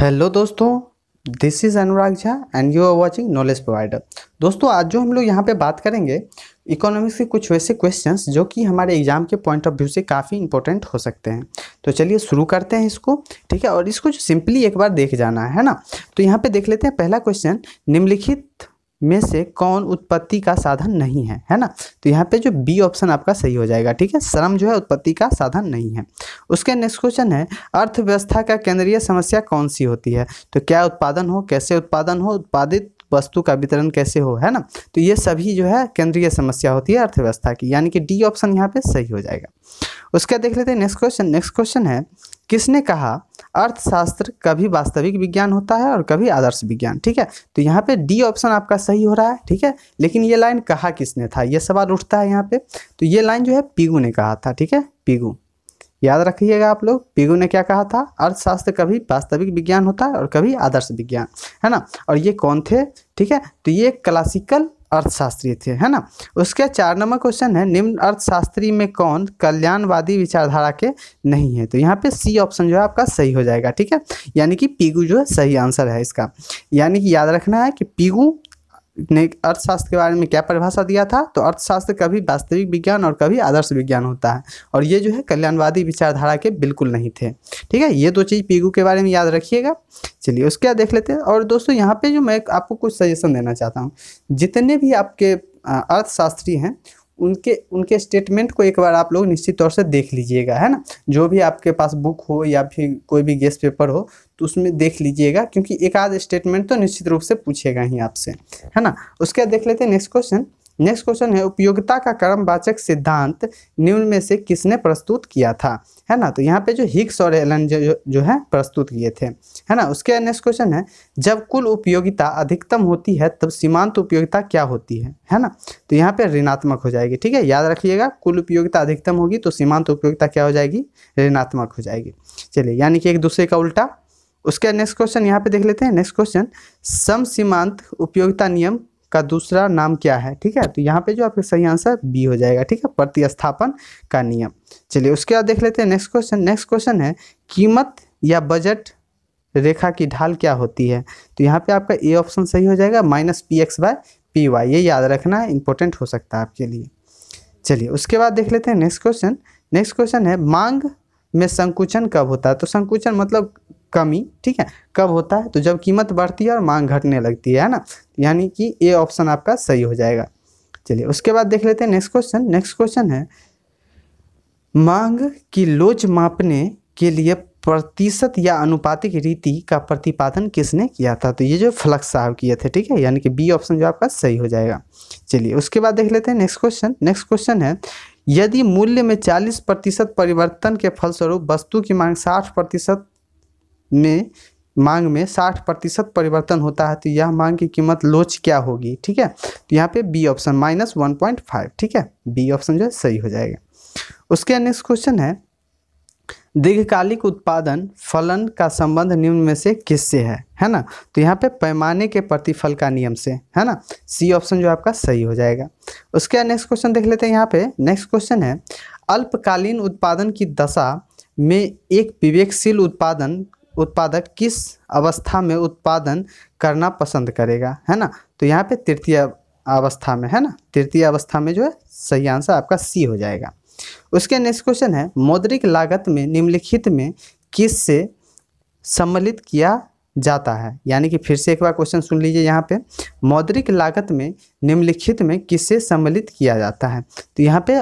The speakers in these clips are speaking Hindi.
हेलो दोस्तों this is Anurag Jha and you are watching knowledge provider दोस्तों आज जो हम लोग यहाँ पे बात करेंगे इकोनॉमिक्स के कुछ वैसे क्वेश्चंस जो कि हमारे एग्जाम के पॉइंट ऑफ व्यू से काफ़ी इंपॉर्टेंट हो सकते हैं तो चलिए शुरू करते हैं इसको ठीक है और इसको जो सिंपली एक बार देख जाना है ना तो यहाँ पे देख लेते हैं पहला क्वेश्चन निम्नलिखित में से कौन उत्पत्ति का साधन नहीं है है ना तो यहाँ पे जो बी ऑप्शन आपका सही हो जाएगा ठीक है श्रम जो है उत्पत्ति का साधन नहीं है उसके नेक्स्ट क्वेश्चन है अर्थव्यवस्था का केंद्रीय समस्या कौन सी होती है तो क्या उत्पादन हो कैसे उत्पादन हो उत्पादित वस्तु का वितरण कैसे हो है ना तो ये सभी जो है केंद्रीय समस्या होती है अर्थव्यवस्था की यानी कि डी ऑप्शन यहाँ पे सही हो जाएगा उसका देख लेते हैं नेक्स्ट क्वेश्चन नेक्स्ट क्वेश्चन है किसने कहा अर्थशास्त्र कभी वास्तविक विज्ञान होता है और कभी आदर्श विज्ञान ठीक है तो यहाँ पे डी ऑप्शन आपका सही हो रहा है ठीक है लेकिन ये लाइन कहा किसने था ये सवाल उठता है यहाँ पे तो ये लाइन जो है पिगू ने कहा था ठीक है पिगू याद रखिएगा आप लोग पिगू ने क्या कहा था अर्थशास्त्र कभी वास्तविक विज्ञान होता है और कभी आदर्श विज्ञान है ना और ये कौन थे ठीक है तो ये क्लासिकल अर्थशास्त्री थे है ना उसके चार नंबर क्वेश्चन है निम्न अर्थशास्त्री में कौन कल्याणवादी विचारधारा के नहीं है तो यहाँ पे सी ऑप्शन जो है आपका सही हो जाएगा ठीक है यानी कि पीगू जो है सही आंसर है इसका यानी कि याद रखना है कि पीगू ने अर्थशास्त्र के बारे में क्या परिभाषा दिया था तो अर्थशास्त्र कभी वास्तविक विज्ञान और कभी आदर्श विज्ञान होता है और ये जो है कल्याणवादी विचारधारा के बिल्कुल नहीं थे ठीक है ये दो चीज़ पीगू के बारे में याद रखिएगा चलिए उसके बाद देख लेते हैं और दोस्तों यहाँ पे जो मैं आपको कुछ सजेशन देना चाहता हूँ जितने भी आपके अर्थशास्त्री हैं उनके उनके स्टेटमेंट को एक बार आप लोग निश्चित तौर से देख लीजिएगा है ना जो भी आपके पास बुक हो या फिर कोई भी गेस्ट पेपर हो तो उसमें देख लीजिएगा क्योंकि एक आध स्टेटमेंट तो निश्चित रूप से पूछेगा ही आपसे है ना उसके बाद देख लेते हैं नेक्स्ट क्वेश्चन नेक्स्ट क्वेश्चन है उपयोगिता का कर्मवाचक सिद्धांत निम्न में से किसने प्रस्तुत किया था है ना तो यहाँ पे जो हिक्स और एलन जो जो है प्रस्तुत किए थे है ना उसके नेक्स्ट क्वेश्चन है जब कुल उपयोगिता अधिकतम होती है तब सीमांत उपयोगिता क्या होती है है ना तो यहाँ पे ऋणात्मक हो जाएगी ठीक है याद रखिएगा कुल उपयोगिता अधिकतम होगी तो सीमांत उपयोगिता क्या हो जाएगी ऋणात्मक हो जाएगी चलिए यानी कि एक दूसरे का उल्टा उसके नेक्स्ट क्वेश्चन यहाँ पे देख लेते हैं नेक्स्ट क्वेश्चन सम सीमांत उपयोगिता नियम का दूसरा नाम क्या है ठीक है तो यहाँ पे जो आपका सही आंसर बी हो जाएगा ठीक है प्रतिस्थापन का नियम चलिए उसके बाद देख लेते हैं नेक्स्ट क्वेश्चन नेक्स्ट क्वेश्चन है कीमत या बजट रेखा की ढाल क्या होती है तो यहाँ पे आपका ए ऑप्शन सही हो जाएगा minus P X by P Y ये याद रखना इंपॉर्टेंट हो सकता है आपके लिए चलिए उसके बाद देख लेते हैं नेक्स्ट क्वेश्चन नेक्स्ट क्वेश्चन है मांग में संकुचन कब होता है तो संकुचन मतलब कमी ठीक है कब होता है तो जब कीमत बढ़ती है और मांग घटने लगती है ना यानी कि ये ऑप्शन आपका सही हो जाएगा चलिए उसके बाद देख लेते हैं नेक्स्ट क्वेश्चन नेक्स्ट क्वेश्चन है मांग की लोच मापने के लिए प्रतिशत या अनुपातिक रीति का प्रतिपादन किसने किया था तो ये जो फ्लक्स साहब किए थे ठीक है यानी कि बी ऑप्शन जो आपका सही हो जाएगा चलिए उसके बाद देख लेते हैं नेक्स्ट क्वेश्चन नेक्स्ट क्वेश्चन है यदि मूल्य में 40 प्रतिशत परिवर्तन के फलस्वरूप वस्तु की मांग 60 प्रतिशत में मांग में 60 प्रतिशत परिवर्तन होता है तो यह मांग की कीमत लोच क्या होगी ठीक है तो यहाँ पे B option minus one point five ठीक है बी ऑप्शन जो है सही हो जाएगा उसके नेक्स्ट क्वेश्चन है दीर्घकालिक उत्पादन फलन का संबंध निम्न में से किससे है है ना तो यहाँ पे पैमाने के प्रतिफल का नियम से है ना सी ऑप्शन जो आपका सही हो जाएगा उसके नेक्स्ट क्वेश्चन देख लेते हैं यहाँ पे नेक्स्ट क्वेश्चन है अल्पकालीन उत्पादन की दशा में एक विवेकशील उत्पादन उत्पादक किस अवस्था में उत्पादन करना पसंद करेगा है ना तो यहाँ पे तृतीय अवस्था में है ना तृतीय अवस्था में जो है सही आंसर आपका सी हो जाएगा उसके नेक्स्ट क्वेश्चन है मौद्रिक लागत में निम्नलिखित में किस से सम्मिलित किया जाता है यानी कि फिर से एक बार क्वेश्चन सुन लीजिए यहाँ पे मौद्रिक लागत में निम्नलिखित में किससे सम्मिलित किया जाता है तो यहाँ पे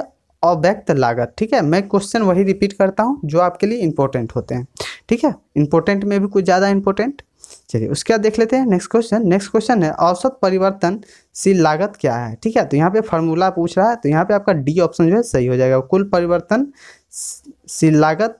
अव्यक्त लागत ठीक है मैं क्वेश्चन वही रिपीट करता हूँ जो आपके लिए इंपॉर्टेंट होते हैं ठीक है इंपॉर्टेंट में भी कुछ ज़्यादा इंपॉर्टेंट चलिए उसके बाद देख लेते हैं नेक्स्ट क्वेश्चन नेक्स्ट क्वेश्चन है औसत परिवर्तनशील लागत क्या है ठीक है तो यहाँ पे फार्मूला पूछ रहा है तो यहाँ पे आपका डी ऑप्शन जो है सही हो जाएगा कुल परिवर्तनशील लागत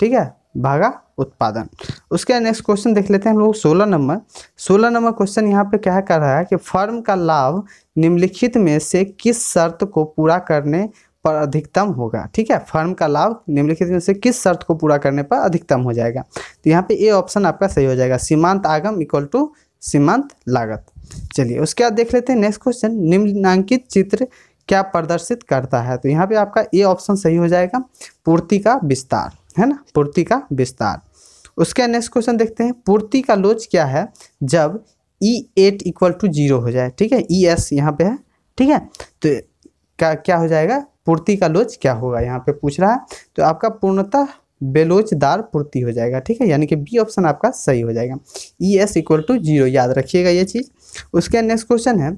ठीक है भागा उत्पादन उसके बाद नेक्स्ट क्वेश्चन देख लेते हैं हम लोग सोलह नंबर सोलह नंबर क्वेश्चन यहाँ पे क्या कर रहा है कि फर्म का लाभ निम्नलिखित में से किस शर्त को पूरा करने पर अधिकतम होगा ठीक है फर्म का लाभ निम्नलिखित में से किस शर्त को पूरा करने पर अधिकतम हो जाएगा तो यहाँ पे ए ऑप्शन आपका सही हो जाएगा सीमांत आगम इक्वल टू सीमांत लागत चलिए उसके बाद देख लेते हैं नेक्स्ट क्वेश्चन निम्नांकित चित्र क्या प्रदर्शित करता है तो यहाँ पे आपका ए ऑप्शन सही हो जाएगा पूर्ति का विस्तार है ना पूर्ति का विस्तार उसके नेक्स्ट क्वेश्चन देखते हैं पूर्ति का लोच क्या है जब E at equal to zero हो जाए ठीक है ई e एस यहाँ पे है ठीक है तो क्या क्या हो जाएगा पूर्ति का लोच क्या होगा यहाँ पे पूछ रहा है तो आपका पूर्णतः बेलोचदार पूर्ति हो जाएगा ठीक है यानी कि बी ऑप्शन आपका सही हो जाएगा E S equal to zero याद रखिएगा ये चीज़ उसके नेक्स्ट क्वेश्चन है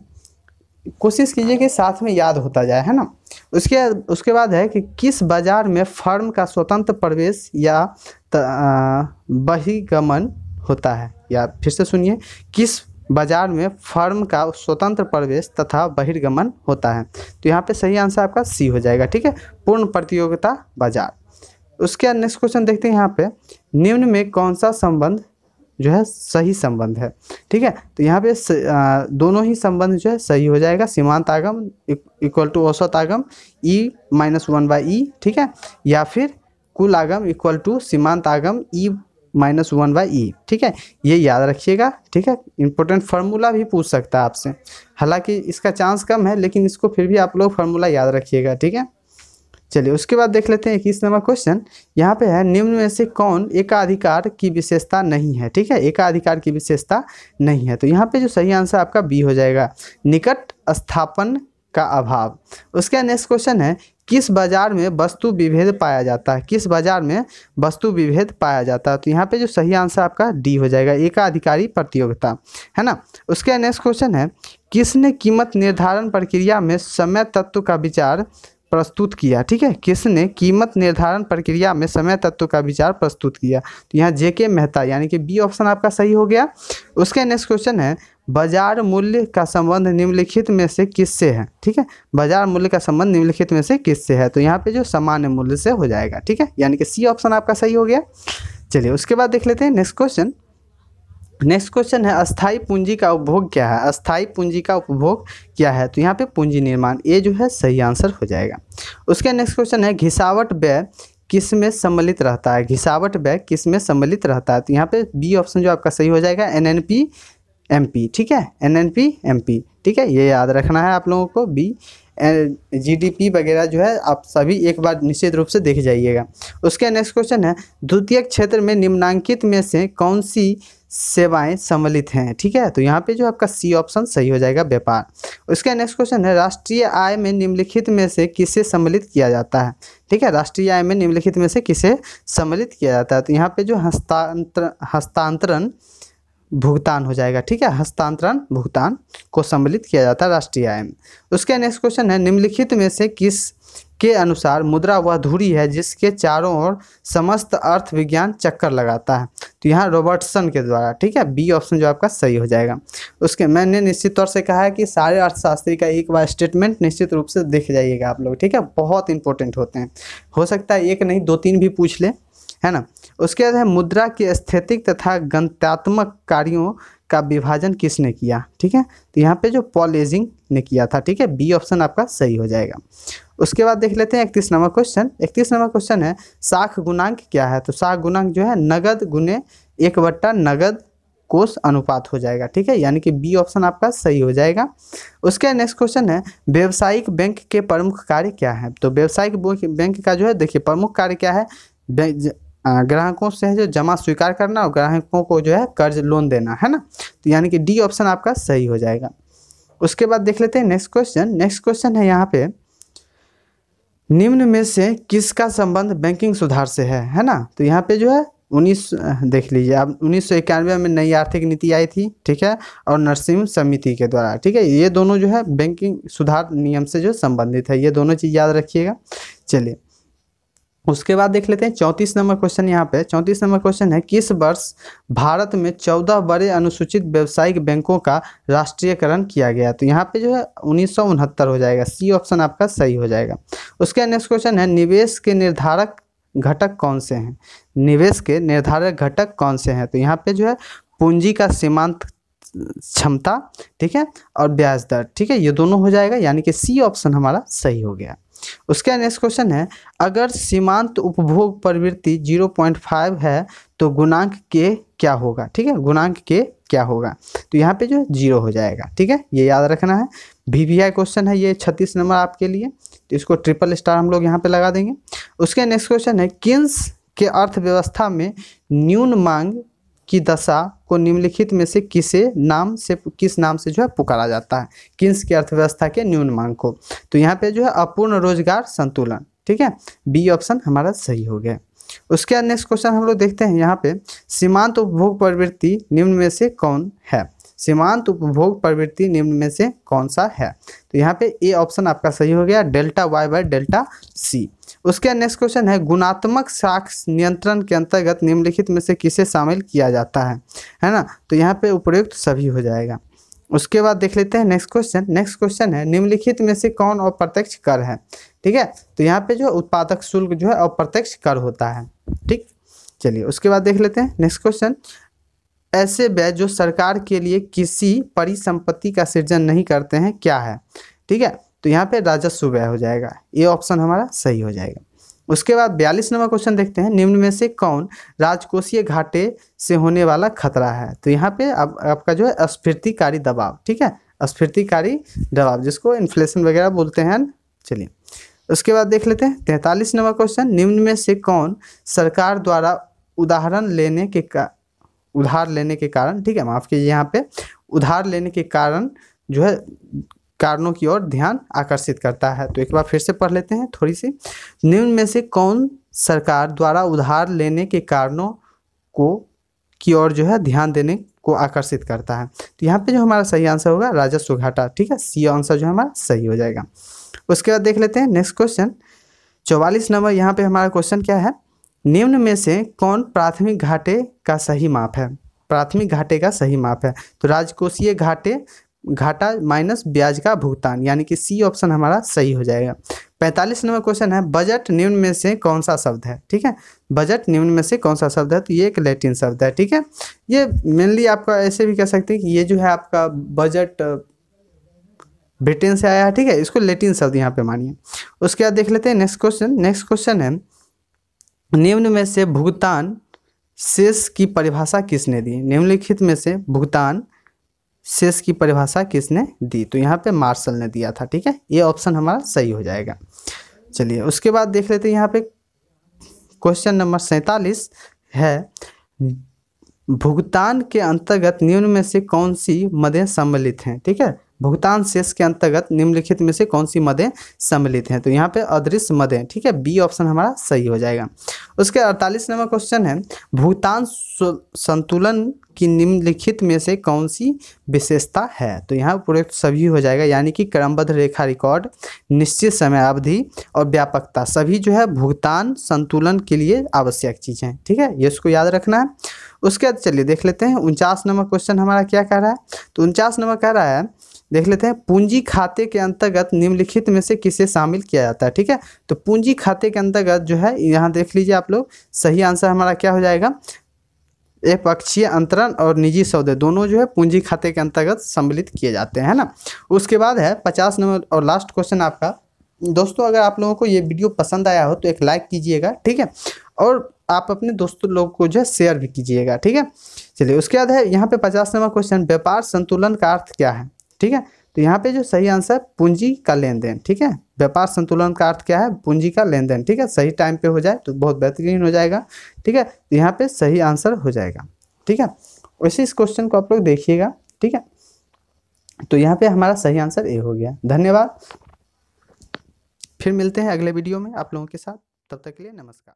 कोशिश कीजिए कि साथ में याद होता जाए है ना उसके उसके बाद है कि किस बाजार में फर्म का स्वतंत्र प्रवेश या बहिगमन होता है या फिर से सुनिए किस बाजार में फर्म का स्वतंत्र प्रवेश तथा बहिर्गमन होता है तो यहाँ पे सही आंसर आपका सी हो जाएगा ठीक है पूर्ण प्रतियोगिता बाजार उसके बाद नेक्स्ट क्वेश्चन देखते हैं यहाँ पे निम्न में कौन सा संबंध जो है सही संबंध है ठीक है तो यहाँ पे स, आ, दोनों ही संबंध जो है सही हो जाएगा सीमांत आगम इक्वल टू औसत आगम E minus one by E ठीक है या फिर कुल आगम इक्वल टू सीमांत आगम E e minus one by E ठीक है ये याद रखिएगा ठीक है इंपॉर्टेंट फार्मूला भी पूछ सकता है आपसे हालांकि इसका चांस कम है लेकिन इसको फिर भी आप लोग फार्मूला याद रखिएगा ठीक है चलिए उसके बाद देख लेते हैं इक्कीस नंबर क्वेश्चन यहाँ पे है निम्न में से कौन एकाधिकार की विशेषता नहीं है ठीक है एकाधिकार की विशेषता नहीं है तो यहाँ पे जो सही आंसर आपका बी हो जाएगा निकट स्थापन का अभाव उसका नेक्स्ट क्वेश्चन है किस बाजार में वस्तु विभेद पाया जाता है किस बाजार में वस्तु विभेद पाया जाता है तो यहाँ पे जो सही आंसर आपका डी हो जाएगा एकाधिकारी प्रतियोगिता है ना उसके नेक्स्ट क्वेश्चन है किसने कीमत निर्धारण प्रक्रिया में समय तत्व का विचार प्रस्तुत किया ठीक है किसने कीमत निर्धारण प्रक्रिया में समय तत्व का विचार प्रस्तुत किया तो यहाँ जे के मेहता यानी कि बी ऑप्शन आपका सही हो गया उसके नेक्स्ट क्वेश्चन है बाजार मूल्य का संबंध निम्नलिखित में से किससे है ठीक है बाजार मूल्य का संबंध निम्नलिखित में से किससे है तो यहाँ पे जो सामान्य मूल्य से हो जाएगा ठीक है यानी कि सी ऑप्शन आपका सही हो गया चलिए उसके बाद देख लेते हैं नेक्स्ट क्वेश्चन नेक्स्ट क्वेश्चन है अस्थाई पूंजी का उपभोग क्या है अस्थाई पूंजी का उपभोग क्या है तो यहाँ पे पूंजी निर्माण ये जो है सही आंसर हो जाएगा उसके नेक्स्ट क्वेश्चन है घिसावट व्यय किस में सम्मिलित रहता है घिसावट व्यय किस में सम्मिलित रहता है तो यहाँ पे बी ऑप्शन जो आपका सही हो जाएगा N N P M P ठीक है N N P M P ठीक है ये याद रखना है आप लोगों को बी पी वगैरह जो है आप सभी एक बार निश्चित रूप से देख जाइएगा उसके नेक्स्ट क्वेश्चन है द्वितीय क्षेत्र में निम्नांकित में से कौन सी सेवाएं सम्मिलित हैं ठीक है तो यहाँ पे जो आपका सी ऑप्शन सही हो जाएगा व्यापार उसके नेक्स्ट क्वेश्चन है राष्ट्रीय आय में निम्नलिखित में से किसे सम्मिलित किया जाता है ठीक है राष्ट्रीय आय में निम्नलिखित में से किसे सम्मिलित किया जाता है तो यहाँ पे जो हस्तांतर हस्तांतरण भुगतान हो जाएगा ठीक है हस्तांतरण भुगतान को सम्मिलित किया जाता है राष्ट्रीय आय में उसके नेक्स्ट क्वेश्चन है निम्नलिखित में से किस के अनुसार मुद्रा वह धुरी है जिसके चारों ओर समस्त अर्थ विज्ञान चक्कर लगाता है तो यहाँ रॉबर्टसन के द्वारा ठीक है बी ऑप्शन जो आपका सही हो जाएगा उसके मैंने निश्चित तौर से कहा है कि सारे अर्थशास्त्री का एक बार स्टेटमेंट निश्चित रूप से देख जाइएगा आप लोग ठीक है बहुत इंपॉर्टेंट होते हैं हो सकता है एक नहीं दो तीन भी पूछ लें है ना उसके बाद है मुद्रा के स्थितिक तथा गंतात्मक कार्यों का विभाजन किसने किया ठीक है तो यहाँ पे जो पॉल एजिंग ने किया था ठीक है बी ऑप्शन आपका सही हो जाएगा उसके बाद देख लेते हैं इकतीस नंबर क्वेश्चन इकतीस नंबर क्वेश्चन है साख गुणांक क्या है तो साख गुणांक जो है नगद गुने एक बट्टा नगद कोष अनुपात हो जाएगा ठीक है यानी कि बी ऑप्शन आपका सही हो जाएगा उसके नेक्स्ट क्वेश्चन है व्यावसायिक बैंक के प्रमुख कार्य क्या है तो व्यावसायिक बैंक का जो है देखिए प्रमुख कार्य क्या है ग्राहकों से जो जमा स्वीकार करना और ग्राहकों को जो है कर्ज लोन देना है ना तो यानी कि डी ऑप्शन आपका सही हो जाएगा उसके बाद देख लेते हैं नेक्स्ट क्वेश्चन नेक्स्ट क्वेश्चन है यहाँ पे निम्न में से किसका संबंध बैंकिंग सुधार से है है ना तो यहाँ पे जो है उन्नीस देख लीजिए अब उन्नीस में नई आर्थिक नीति आई थी ठीक है और नरसिंह समिति के द्वारा ठीक है ये दोनों जो है बैंकिंग सुधार नियम से जो संबंधित है ये दोनों चीज़ याद रखिएगा चलिए उसके बाद देख लेते हैं चौंतीस नंबर क्वेश्चन यहाँ पे चौंतीस नंबर क्वेश्चन है किस वर्ष भारत में चौदह बड़े अनुसूचित व्यावसायिक बैंकों का राष्ट्रीयकरण किया गया तो यहाँ पे जो है उन्नीस हो जाएगा सी ऑप्शन आपका सही हो जाएगा उसके नेक्स्ट क्वेश्चन है निवेश के निर्धारक घटक कौन से हैं निवेश के निर्धारक घटक कौन से हैं तो यहाँ पे जो है पूंजी का सीमांत क्षमता ठीक है और ब्याज दर ठीक है ये दोनों हो जाएगा यानी कि सी ऑप्शन हमारा सही हो गया उसके बाद नेक्स्ट क्वेश्चन है अगर सीमांत उपभोग प्रवृत्ति 0.5 है तो गुणांक के क्या होगा ठीक है गुणांक के क्या होगा तो यहाँ पे जो है जीरो हो जाएगा ठीक है ये याद रखना है वी वी आई क्वेश्चन है ये छत्तीस नंबर आपके लिए तो इसको ट्रिपल स्टार हम लोग यहाँ पे लगा देंगे उसके नेक्स्ट क्वेश्चन है किन्स के अर्थव्यवस्था में न्यून मांग की दशा को निम्नलिखित में से किसे नाम से किस नाम से जो है पुकारा जाता है किन्स की अर्थव्यवस्था के न्यून मांग को तो यहाँ पे जो है अपूर्ण रोजगार संतुलन ठीक है बी ऑप्शन हमारा सही हो गया उसके बाद नेक्स्ट क्वेश्चन हम लोग देखते हैं यहाँ पे सीमांत उपभोग प्रवृत्ति निम्न में से कौन है सीमांत उपभोग प्रवृत्ति निम्न में से कौन सा है तो यहाँ पे ए ऑप्शन आपका सही हो गया delta Y by delta C उसके नेक्स्ट क्वेश्चन है गुणात्मक साक्ष नियंत्रण के अंतर्गत निम्नलिखित में से किसे शामिल किया जाता है है ना तो यहाँ पे उपयुक्त सभी हो जाएगा उसके बाद देख लेते हैं नेक्स्ट क्वेश्चन नेक्स्ट क्वेश्चन है निम्नलिखित में से कौन अप्रत्यक्ष कर है ठीक है तो यहाँ पे जो उत्पादक शुल्क जो है अप्रत्यक्ष कर होता है ठीक चलिए उसके बाद देख लेते हैं नेक्स्ट क्वेश्चन ऐसे व्यय जो सरकार के लिए किसी परिसंपत्ति का सृजन नहीं करते हैं क्या है ठीक है तो यहाँ पे राजस्व व्यय हो जाएगा ये ऑप्शन हमारा सही हो जाएगा उसके बाद बयालीस नंबर क्वेश्चन देखते हैं निम्न में से कौन राजकोषीय घाटे से होने वाला खतरा है तो यहाँ पे आप, आपका जो है स्फीर्तिकारी दबाव ठीक है स्फीर्तिकारी दबाव जिसको इन्फ्लेशन वगैरह बोलते हैं चलिए उसके बाद देख लेते हैं तैंतालीस नंबर क्वेश्चन निम्न में से कौन सरकार द्वारा उदाहरण लेने के का उधार लेने के कारण ठीक है माफ़ कीजिए यहाँ पे उधार लेने के कारण जो है कारणों की ओर ध्यान आकर्षित करता है तो एक बार फिर से पढ़ लेते हैं थोड़ी सी निम्न में से कौन सरकार द्वारा उधार लेने के कारणों को की ओर जो है ध्यान देने को आकर्षित करता है तो यहाँ पे जो हमारा सही आंसर होगा राजस्व घाटा ठीक है सी आंसर जो हमारा सही हो जाएगा उसके बाद देख लेते हैं नेक्स्ट क्वेश्चन चौवालीस नंबर यहाँ पे हमारा क्वेश्चन क्या है निम्न में से कौन प्राथमिक घाटे का सही माप है प्राथमिक घाटे का सही माप है तो राजकोषीय घाटे घाटा माइनस ब्याज का भुगतान यानी कि सी ऑप्शन हमारा सही हो जाएगा पैंतालीस नंबर क्वेश्चन है बजट निम्न में से कौन सा शब्द है ठीक है बजट निम्न में से कौन सा शब्द है तो ये एक लैटिन शब्द है ठीक है ये मेनली आपका ऐसे भी कह सकते हैं कि ये जो है आपका बजट ब्रिटेन से आया है ठीक है इसको लेटिन शब्द यहाँ पे मानिए उसके बाद देख लेते हैं नेक्स्ट क्वेश्चन नेक्स्ट क्वेश्चन है निम्न में से भुगतान शेष की परिभाषा किसने दी निम्नलिखित में से भुगतान शेष की परिभाषा किसने दी तो यहाँ पे मार्शल ने दिया था ठीक है ये ऑप्शन हमारा सही हो जाएगा चलिए उसके बाद देख लेते हैं यहाँ पे क्वेश्चन नंबर सैंतालीस है भुगतान के अंतर्गत निम्न में से कौन सी मदें सम्मिलित हैं ठीक है भुगतान शेष के अंतर्गत निम्नलिखित में से कौन सी मदें सम्मिलित हैं तो यहाँ पे अदृश्य मदें ठीक है बी ऑप्शन हमारा सही हो जाएगा उसके अड़तालीस नंबर क्वेश्चन है भुगतान संतुलन की निम्नलिखित में से कौन सी विशेषता है तो यहाँ पूरे सभी हो जाएगा यानी कि क्रमबद्ध रेखा रिकॉर्ड निश्चित समय अवधि और व्यापकता सभी जो है भुगतान संतुलन के लिए आवश्यक चीज़ें ठीक है ये उसको याद रखना है उसके बाद चलिए देख लेते हैं उनचास नंबर क्वेश्चन हमारा क्या कह रहा है तो उनचास नंबर कह रहा है देख लेते हैं पूंजी खाते के अंतर्गत निम्नलिखित में से किसे शामिल किया जाता है ठीक है तो पूंजी खाते के अंतर्गत जो है यहाँ देख लीजिए आप लोग सही आंसर हमारा क्या हो जाएगा एक पक्षीय अंतरण और निजी सौदे दोनों जो है पूंजी खाते के अंतर्गत सम्मिलित किए जाते हैं ना उसके बाद है पचास नंबर और लास्ट क्वेश्चन आपका दोस्तों अगर आप लोगों को ये वीडियो पसंद आया हो तो एक लाइक कीजिएगा ठीक है और आप अपने दोस्तों लोगों को जो है शेयर भी कीजिएगा ठीक है चलिए उसके बाद है यहाँ पे पचास नंबर क्वेश्चन व्यापार संतुलन का अर्थ क्या है ठीक है तो यहाँ पे जो सही आंसर है पूंजी का लेन देन ठीक है व्यापार संतुलन का अर्थ क्या है पूंजी का लेन देन ठीक है सही टाइम पे हो जाए तो बहुत बेहतरीन हो जाएगा ठीक है तो यहाँ पे सही आंसर हो जाएगा ठीक है वैसे इस क्वेश्चन को आप लोग देखिएगा ठीक है तो यहाँ पे हमारा सही आंसर ए हो गया धन्यवाद फिर मिलते हैं अगले वीडियो में आप लोगों के साथ तब तक के लिए नमस्कार